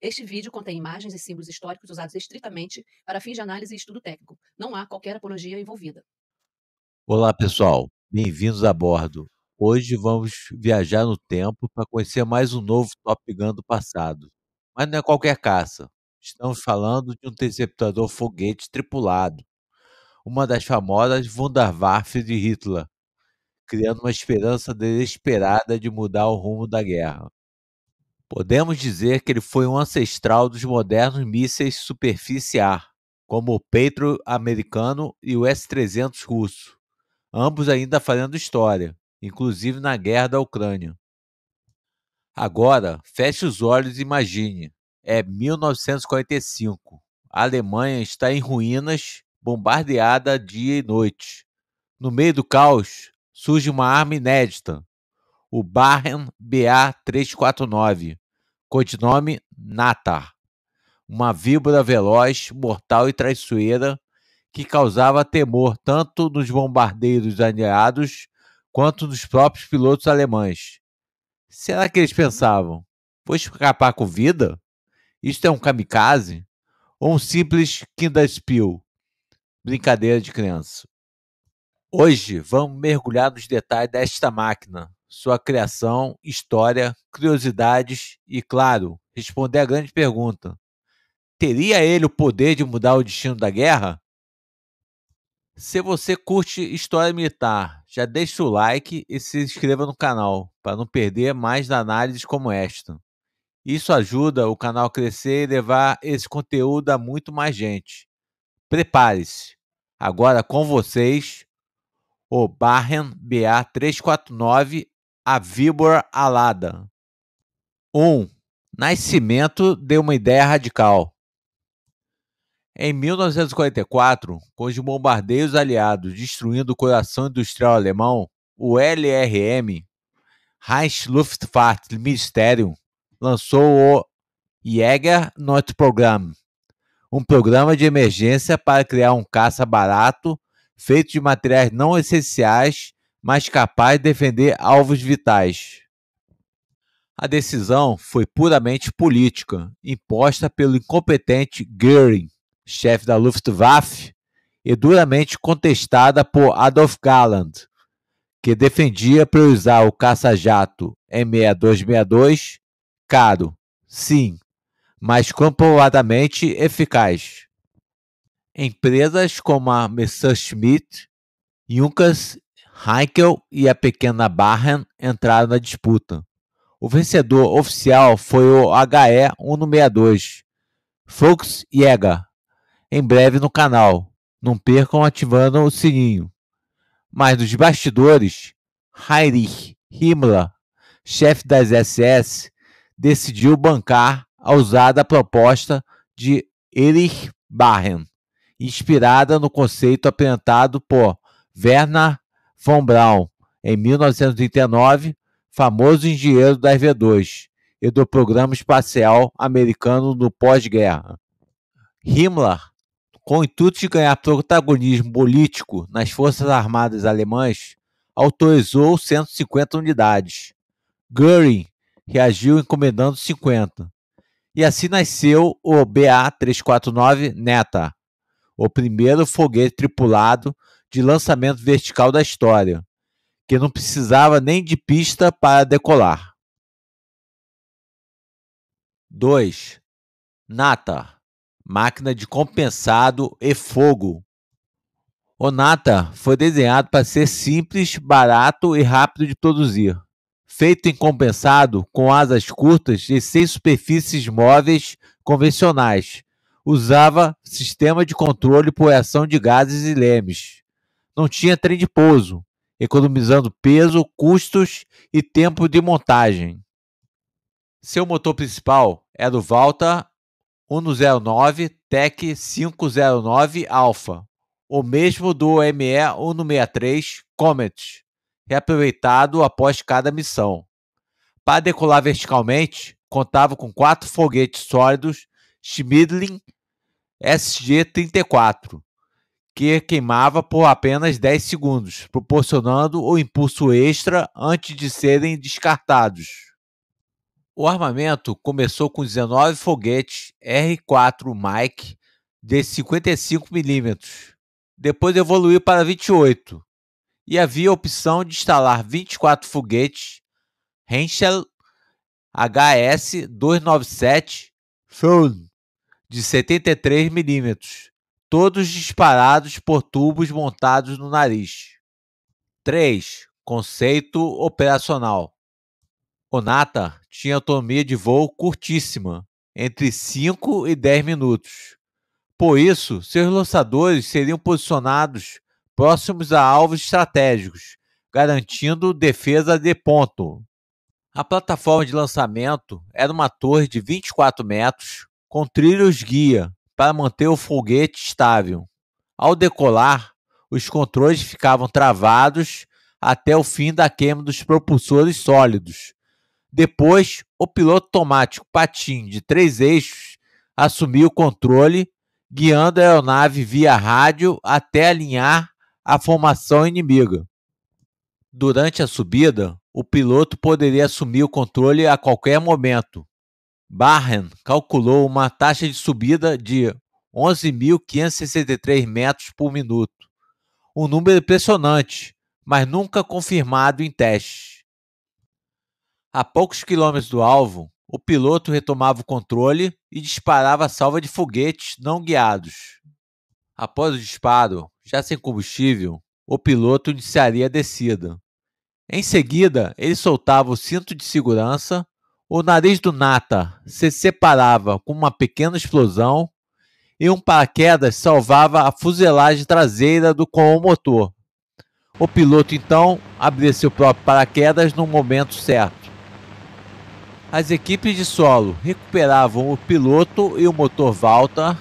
Este vídeo contém imagens e símbolos históricos usados estritamente para fins de análise e estudo técnico. Não há qualquer apologia envolvida. Olá, pessoal. Bem-vindos a bordo. Hoje vamos viajar no tempo para conhecer mais um novo Top Gun do passado. Mas não é qualquer caça. Estamos falando de um interceptador foguete tripulado, uma das famosas Wunderwaffe de Hitler, criando uma esperança desesperada de mudar o rumo da guerra. Podemos dizer que ele foi um ancestral dos modernos mísseis superfície ar, como o Patriot americano e o S-300 russo, ambos ainda fazendo história, inclusive na guerra da Ucrânia. Agora, feche os olhos e imagine. É 1945. A Alemanha está em ruínas, bombardeada dia e noite. No meio do caos, surge uma arma inédita, o Barren BA-349, codinome Natar, uma víbora veloz, mortal e traiçoeira que causava temor tanto nos bombardeiros aliados quanto nos próprios pilotos alemães. Será que eles pensavam? Vou escapar com vida? Isto é um kamikaze? Ou um simples Kinderspiel? Brincadeira de criança. Hoje vamos mergulhar nos detalhes desta máquina, sua criação, história, curiosidades e, claro, responder à grande pergunta: teria ele o poder de mudar o destino da guerra? Se você curte história militar, já deixe o like e se inscreva no canal para não perder mais análises como esta. Isso ajuda o canal a crescer e levar esse conteúdo a muito mais gente. Prepare-se. Agora com vocês, o Barren BA349 a Víbora Alada. 1. Um, nascimento de uma ideia radical. Em 1944, com os bombardeios aliados destruindo o coração industrial alemão, o LRM, Reichsluftfahrtministerium, lançou o Jäger Not Program, um programa de emergência para criar um caça barato feito de materiais não essenciais mas capaz de defender alvos vitais. A decisão foi puramente política, imposta pelo incompetente Göring, chefe da Luftwaffe, e duramente contestada por Adolf Galland, que defendia priorizar o caça-jato M6262 caro, sim, mas comprovadamente eficaz. Empresas como a Messerschmitt, Junkers Heinkel e a pequena Barren entraram na disputa. O vencedor oficial foi o HE 162, Fuchs Jäger. Em breve no canal. Não percam ativando o sininho. Mas nos bastidores, Heinrich Himmler, chefe das SS, decidiu bancar a ousada proposta de Erich Barren, inspirada no conceito apresentado por Werner von Braun, em 1939, famoso engenheiro da RV2 e do programa espacial americano no pós-guerra. Himmler, com o intuito de ganhar protagonismo político nas forças armadas alemãs, autorizou 150 unidades. Göring reagiu encomendando 50. E assim nasceu o BA-349 Neta, o primeiro foguete tripulado de lançamento vertical da história, que não precisava nem de pista para decolar. 2. Nata, máquina de compensado e fogo. O Nata foi desenhado para ser simples, barato e rápido de produzir. Feito em compensado, com asas curtas e sem superfícies móveis convencionais, usava sistema de controle por ação de gases e lemes não tinha trem de pouso, economizando peso, custos e tempo de montagem. Seu motor principal era o Valta 109 Tec 509 Alpha, o mesmo do ME 163 Comet, reaproveitado após cada missão. Para decolar verticalmente, contava com quatro foguetes sólidos Schmidlin SG-34, que queimava por apenas 10 segundos, proporcionando o impulso extra antes de serem descartados. O armamento começou com 19 foguetes R4 Mike de 55mm, depois evoluiu para 28, e havia a opção de instalar 24 foguetes Henschel HS-297 Thun de 73mm todos disparados por tubos montados no nariz. 3. Conceito operacional. O Nata tinha autonomia de voo curtíssima, entre 5 e 10 minutos. Por isso, seus lançadores seriam posicionados próximos a alvos estratégicos, garantindo defesa de ponto. A plataforma de lançamento era uma torre de 24 metros com trilhos guia para manter o foguete estável. Ao decolar, os controles ficavam travados até o fim da queima dos propulsores sólidos. Depois, o piloto automático Patim de três eixos assumiu o controle, guiando a aeronave via rádio até alinhar a formação inimiga. Durante a subida, o piloto poderia assumir o controle a qualquer momento, Barren calculou uma taxa de subida de 11.563 metros por minuto, um número impressionante, mas nunca confirmado em teste. A poucos quilômetros do alvo, o piloto retomava o controle e disparava a salva de foguetes não guiados. Após o disparo, já sem combustível, o piloto iniciaria a descida. Em seguida, ele soltava o cinto de segurança o nariz do Nata se separava com uma pequena explosão e um paraquedas salvava a fuselagem traseira do com o motor. O piloto então abria seu próprio paraquedas no momento certo. As equipes de solo recuperavam o piloto e o motor Valta,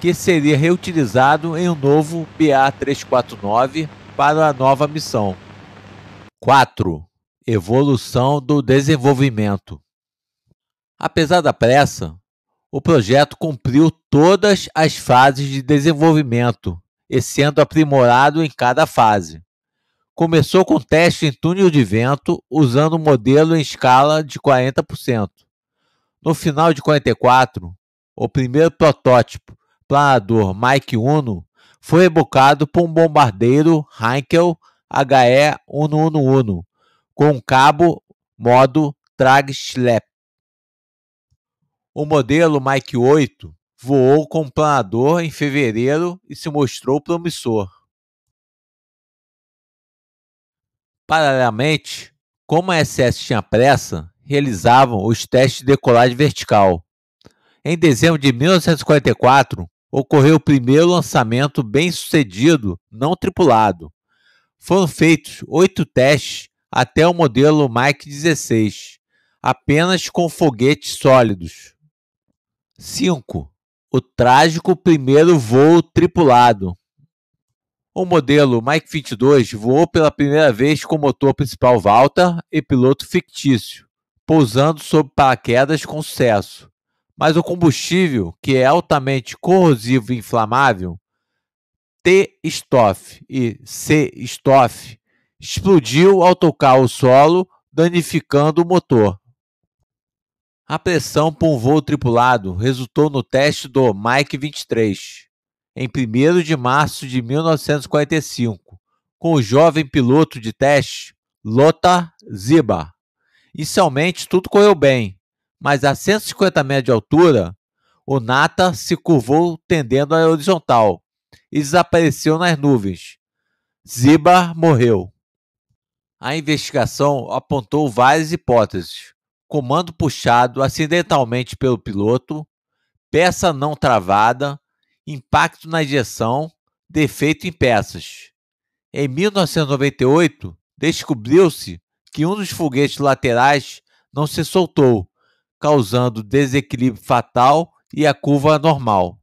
que seria reutilizado em um novo BA-349 para a nova missão. 4. Evolução do desenvolvimento. Apesar da pressa, o projeto cumpriu todas as fases de desenvolvimento e sendo aprimorado em cada fase. Começou com teste em túnel de vento usando um modelo em escala de 40%. No final de 44, o primeiro protótipo, planador Mike Uno, foi rebocado por um bombardeiro Heinkel HE-111 com um cabo modo Schlepp. O modelo Mike 8 voou com o planador em fevereiro e se mostrou promissor. Paralelamente, como a SS tinha pressa, realizavam os testes de decolagem vertical. Em dezembro de 1944, ocorreu o primeiro lançamento bem-sucedido não tripulado. Foram feitos oito testes até o modelo Mike 16, apenas com foguetes sólidos. 5. O trágico primeiro voo tripulado. O modelo Mike 22 voou pela primeira vez com motor principal Valta e piloto fictício, pousando sob paraquedas com sucesso. Mas o combustível, que é altamente corrosivo e inflamável, T-Stoff e C-Stoff, explodiu ao tocar o solo, danificando o motor. A pressão por um voo tripulado resultou no teste do Mike 23, em 1 de março de 1945, com o jovem piloto de teste Lothar Ziba. Inicialmente tudo correu bem, mas a 150 metros de altura, o Nata se curvou tendendo à horizontal e desapareceu nas nuvens. Ziba morreu. A investigação apontou várias hipóteses comando puxado acidentalmente pelo piloto, peça não travada, impacto na injeção, defeito em peças. Em 1998, descobriu-se que um dos foguetes laterais não se soltou, causando desequilíbrio fatal e a curva anormal.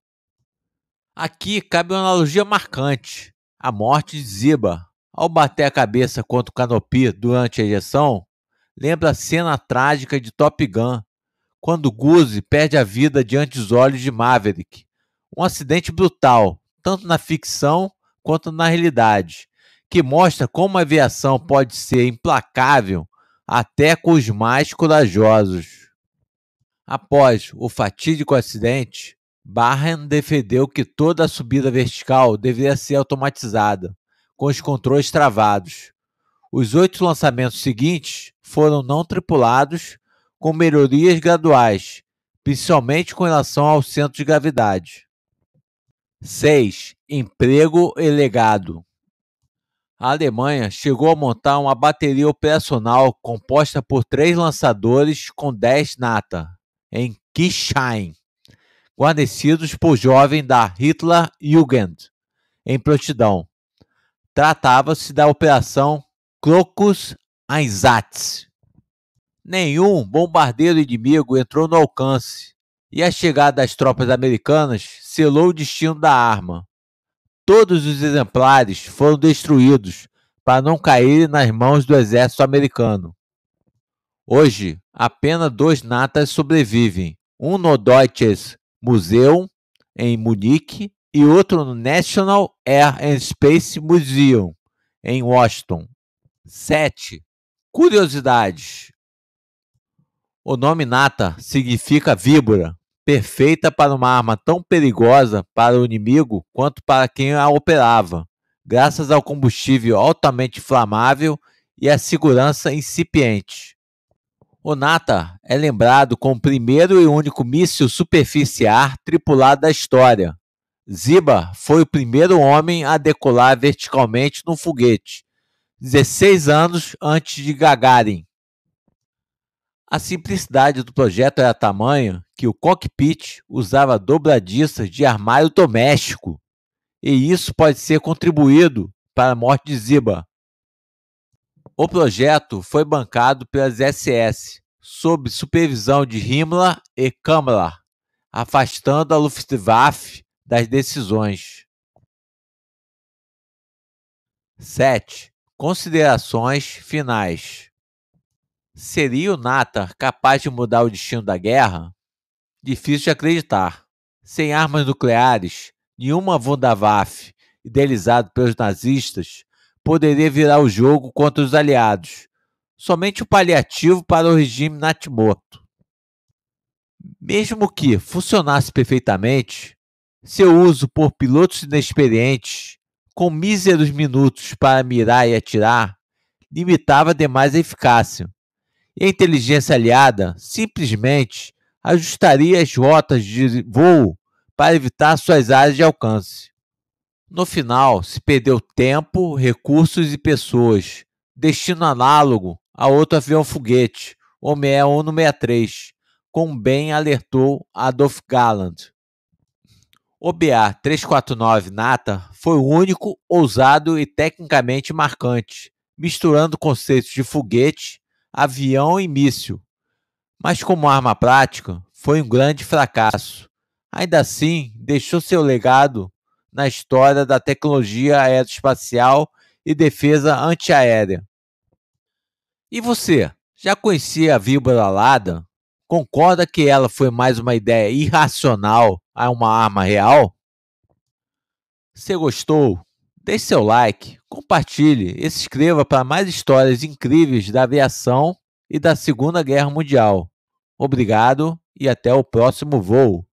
Aqui cabe uma analogia marcante: a morte de Ziba. Ao bater a cabeça contra o canopy durante a injeção, lembra a cena trágica de Top Gun, quando Goose perde a vida diante dos olhos de Maverick. Um acidente brutal, tanto na ficção quanto na realidade, que mostra como a aviação pode ser implacável até com os mais corajosos. Após o fatídico acidente, Barren defendeu que toda a subida vertical deveria ser automatizada, com os controles travados, os oito lançamentos seguintes foram não tripulados, com melhorias graduais, principalmente com relação ao centro de gravidade. 6. Emprego e legado. A Alemanha chegou a montar uma bateria operacional composta por três lançadores com 10 nata, em Kishein, guarnecidos por jovem da Hitler, Jugend em prontidão. Tratava-se da Operação Crocus Einsatz. Nenhum bombardeiro inimigo entrou no alcance, e a chegada das tropas americanas selou o destino da arma. Todos os exemplares foram destruídos para não caírem nas mãos do exército americano. Hoje, apenas dois natas sobrevivem: um no Deutsches Museum, em Munique, e outro no National Air and Space Museum, em Washington, 7. Curiosidades. O nome Nata significa víbora, perfeita para uma arma tão perigosa para o inimigo quanto para quem a operava, graças ao combustível altamente inflamável e à segurança incipiente. O Nata é lembrado como o primeiro e único míssil superficial tripulado da história. Ziba foi o primeiro homem a decolar verticalmente num foguete, 16 anos antes de Gagarin. A simplicidade do projeto era tamanho que o cockpit usava dobradiças de armário doméstico, e isso pode ser contribuído para a morte de Ziba. O projeto foi bancado pelas SS, sob supervisão de Himmler e Kammler, afastando a Luftwaffe das decisões. 7. Considerações finais. Seria o Natar capaz de mudar o destino da guerra? Difícil de acreditar. Sem armas nucleares, nenhuma Wunderwaffe idealizado pelos nazistas poderia virar o jogo contra os aliados. Somente o paliativo para o regime natimoto. Mesmo que funcionasse perfeitamente, seu uso por pilotos inexperientes com míseros minutos para mirar e atirar, limitava demais a eficácia. E a inteligência aliada simplesmente ajustaria as rotas de voo para evitar suas áreas de alcance. No final, se perdeu tempo, recursos e pessoas, destino análogo a outro avião-foguete, Homem 163, como bem alertou Adolf Galland. O ba 349 Nata foi o único ousado e tecnicamente marcante, misturando conceitos de foguete, avião e míssil. Mas como arma prática, foi um grande fracasso. Ainda assim, deixou seu legado na história da tecnologia aeroespacial e defesa antiaérea. E você, já conhecia a víbora alada? Concorda que ela foi mais uma ideia irracional a uma arma real? Se gostou, deixe seu like, compartilhe e se inscreva para mais histórias incríveis da aviação e da Segunda Guerra Mundial. Obrigado e até o próximo voo.